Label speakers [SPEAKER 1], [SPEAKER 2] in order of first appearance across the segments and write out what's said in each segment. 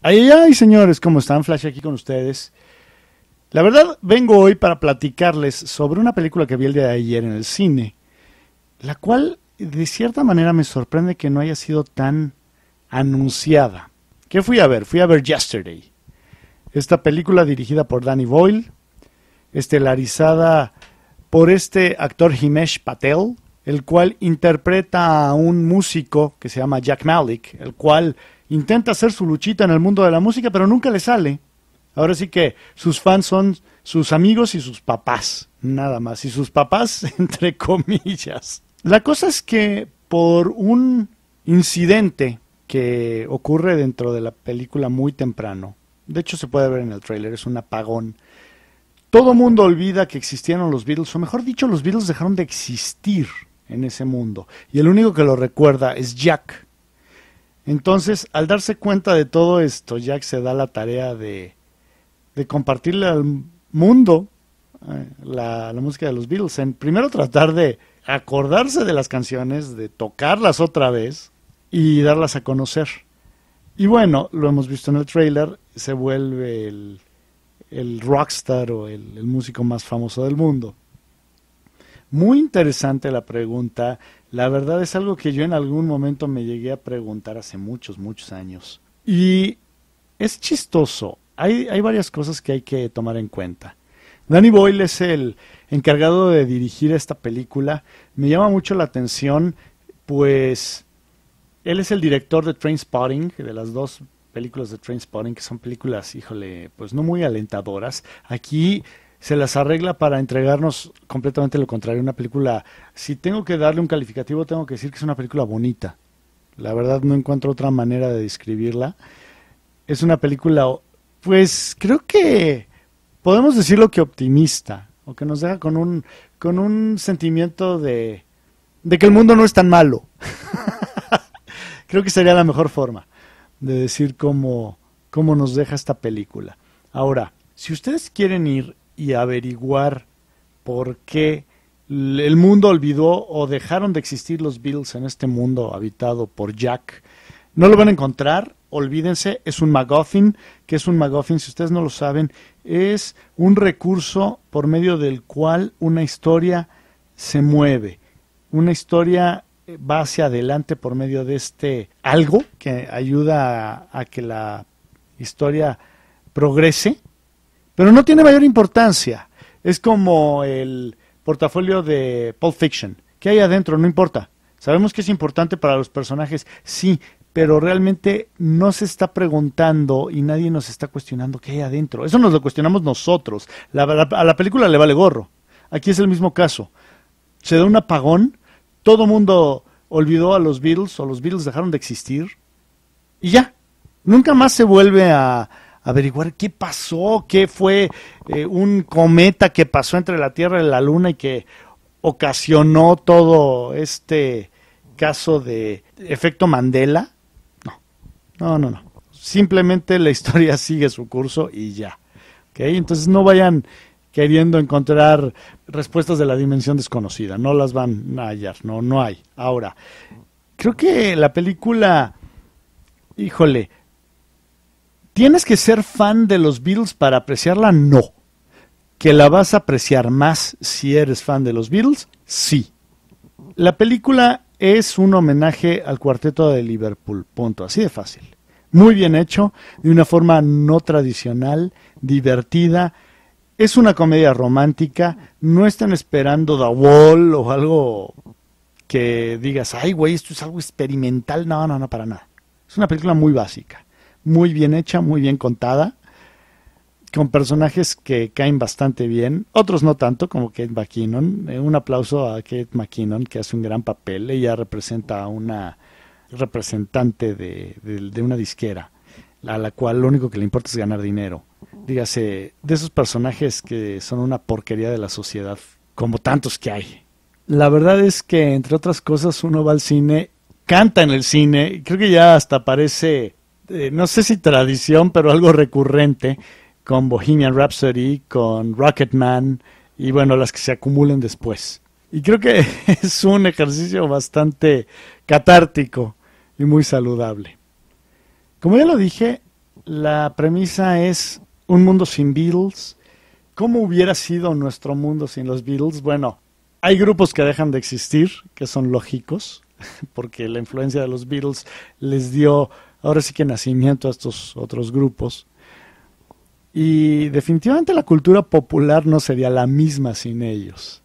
[SPEAKER 1] Ay, ay, señores, ¿cómo están? Flash aquí con ustedes. La verdad, vengo hoy para platicarles sobre una película que vi el día de ayer en el cine, la cual de cierta manera me sorprende que no haya sido tan anunciada. ¿Qué fui a ver? Fui a ver Yesterday. Esta película dirigida por Danny Boyle, estelarizada por este actor Himesh Patel, el cual interpreta a un músico que se llama Jack Malik, el cual intenta hacer su luchita en el mundo de la música, pero nunca le sale. Ahora sí que sus fans son sus amigos y sus papás, nada más, y sus papás entre comillas. La cosa es que por un incidente que ocurre dentro de la película muy temprano, de hecho se puede ver en el tráiler, es un apagón. Todo mundo olvida que existieron los Beatles, o mejor dicho, los Beatles dejaron de existir en ese mundo. Y el único que lo recuerda es Jack. Entonces, al darse cuenta de todo esto, Jack se da la tarea de, compartirle al mundo eh, la, música de los Beatles. En primero tratar de acordarse de las canciones, de tocarlas otra vez y darlas a conocer. Y bueno, lo hemos visto en el trailer, se vuelve el, rockstar o el músico más famoso del mundo. Muy interesante la pregunta. La verdad es algo que yo en algún momento me llegué a preguntar hace muchos, muchos años. Y es chistoso. Hay, varias cosas que hay que tomar en cuenta. Danny Boyle es el encargado de dirigir esta película. Me llama mucho la atención, pues él es el director de Train Spotting, de las dos películas de Train Spotting, que son películas, híjole, pues no muy alentadoras. Aquí se las arregla para entregarnos completamente lo contrario. Una película, si tengo que darle un calificativo, tengo que decir que es una película bonita. La verdad no encuentro otra manera de describirla. Es una película, pues creo que podemos decirlo que optimista, o que nos deja con un, con un sentimiento de, de que el mundo no es tan malo. creo que sería la mejor forma de decir cómo, cómo nos deja esta película. Ahora, si ustedes quieren ir y averiguar por qué el mundo olvidó o dejaron de existir los Beatles en este mundo habitado por Jack. No lo van a encontrar, olvídense, es un MacGuffin, que es un MacGuffin, si ustedes no lo saben, es un recurso por medio del cual una historia se mueve. Una historia eh, va hacia adelante por medio de este algo que ayuda a que la historia progrese pero no tiene mayor importancia. Es como el portafolio de Pulp Fiction. ¿Qué hay adentro? No importa. Sabemos que es importante para los personajes, sí, pero realmente no se está preguntando y nadie nos está cuestionando qué hay adentro. Eso nos lo cuestionamos nosotros. La, a la película le vale gorro. Aquí es el mismo caso. Se da un apagón, todo mundo olvidó a los Beatles o los Beatles dejaron de existir y ya. Nunca más se vuelve a, averiguar qué pasó, qué fue eh, un cometa que pasó entre la Tierra y la Luna y que ocasionó todo este caso de efecto Mandela. No, no, no, no. Simplemente la historia sigue su curso y ya. ¿Okay? Entonces no vayan queriendo encontrar respuestas de la dimensión desconocida. No las van a hallar, no, no hay. Ahora, creo que la película, híjole, ¿Tienes que ser fan de los Beatles para apreciarla? No. ¿Que la vas a apreciar más si eres fan de los Beatles? Sí. La película es un homenaje al cuarteto de Liverpool, punto, así de fácil. Muy bien hecho, de una forma no tradicional, divertida. Es una comedia romántica, no están esperando The Wall o algo que digas, ay güey, esto es algo experimental, no, no, no, para nada. Es una película muy básica muy bien hecha, muy bien contada, con personajes que caen bastante bien, otros no tanto, como Kate McKinnon. Eh, un aplauso a Kate McKinnon, que hace un gran papel. Ella representa a una representante de, de una disquera, a la cual lo único que le importa es ganar dinero. Dígase, de esos personajes que son una porquería de la sociedad, como tantos que hay. La verdad es que, entre otras cosas, uno va al cine, canta en el cine, creo que ya hasta parece este, no sé si tradición, pero algo recurrente con Bohemian Rhapsody, con Rocketman y bueno, las que se acumulen después. Y creo que es un ejercicio bastante catártico y muy saludable. Como ya lo dije, la premisa es un mundo sin Beatles. ¿Cómo hubiera sido nuestro mundo sin los Beatles? Bueno, hay grupos que dejan de existir, que son lógicos, porque la influencia de los Beatles les dio ahora sí que nacimiento a estos otros grupos. Y definitivamente la cultura popular no sería la misma sin ellos.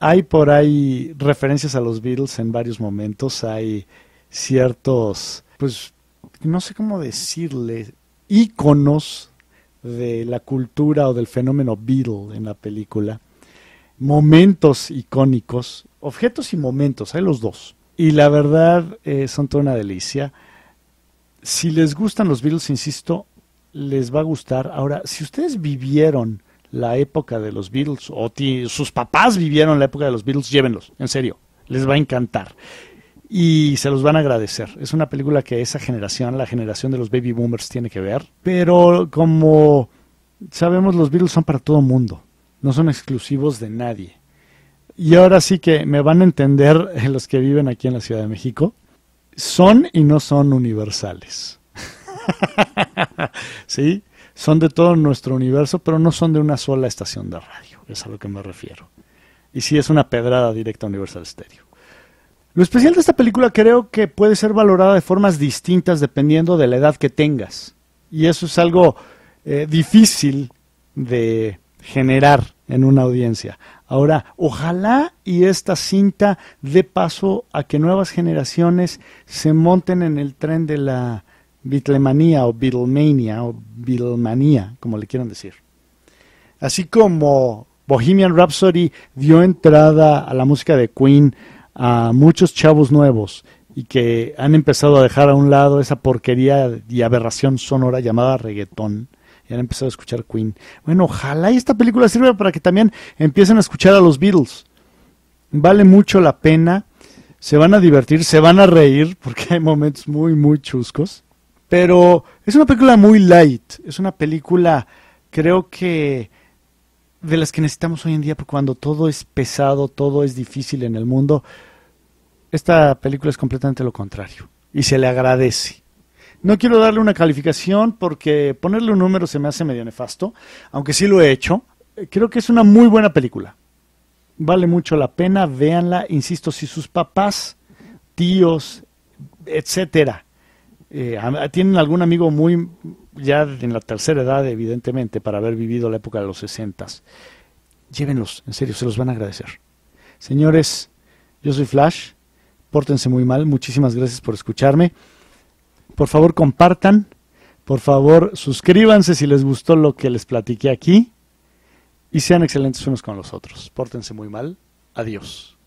[SPEAKER 1] Hay por ahí referencias a los Beatles en varios momentos, hay ciertos, pues, no sé cómo decirle, íconos de la cultura o del fenómeno Beatle en la película, momentos icónicos, objetos y momentos, hay los dos. Y la verdad eh, son toda una delicia si les gustan los Beatles, insisto, les va a gustar. Ahora, si ustedes vivieron la época de los Beatles o sus papás vivieron la época de los Beatles, llévenlos, en serio, les va a encantar. Y se los van a agradecer. Es una película que esa generación, la generación de los baby boomers, tiene que ver. Pero como sabemos, los Beatles son para todo mundo. No son exclusivos de nadie. Y ahora sí que me van a entender eh, los que viven aquí en la Ciudad de México son y no son universales. ¿Sí? Son de todo nuestro universo, pero no son de una sola estación de radio. Es a lo que me refiero. Y sí es una pedrada directa a Universal Stereo. Lo especial de esta película creo que puede ser valorada de formas distintas dependiendo de la edad que tengas. Y eso es algo eh, difícil de generar en una audiencia. Ahora, ojalá y esta cinta dé paso a que nuevas generaciones se monten en el tren de la Bitlemanía o Beatlemania o Beatlemanía, como le quieran decir. Así como Bohemian Rhapsody dio entrada a la música de Queen a muchos chavos nuevos y que han empezado a dejar a un lado esa porquería y aberración sonora llamada reggaetón y han empezado a escuchar Queen. Bueno, ojalá y esta película sirva para que también empiecen a escuchar a los Beatles. Vale mucho la pena, se van a divertir, se van a reír, porque hay momentos muy, muy chuscos. Pero es una película muy light, es una película, creo que de las que necesitamos hoy en día, porque cuando todo es pesado, todo es difícil en el mundo, esta película es completamente lo contrario y se le agradece. No quiero darle una calificación porque ponerle un número se me hace medio nefasto, aunque sí lo he hecho. Creo que es una muy buena película. Vale mucho la pena, véanla, insisto, si sus papás, tíos, etcétera, eh, tienen algún amigo muy ya en la tercera edad, evidentemente, para haber vivido la época de los sesentas, llévenlos, en serio, se los van a agradecer. Señores, yo soy Flash, pórtense muy mal, muchísimas gracias por escucharme. Por favor, compartan. Por favor, suscríbanse si les gustó lo que les platiqué aquí. Y sean excelentes unos con los otros. Pórtense muy mal. Adiós.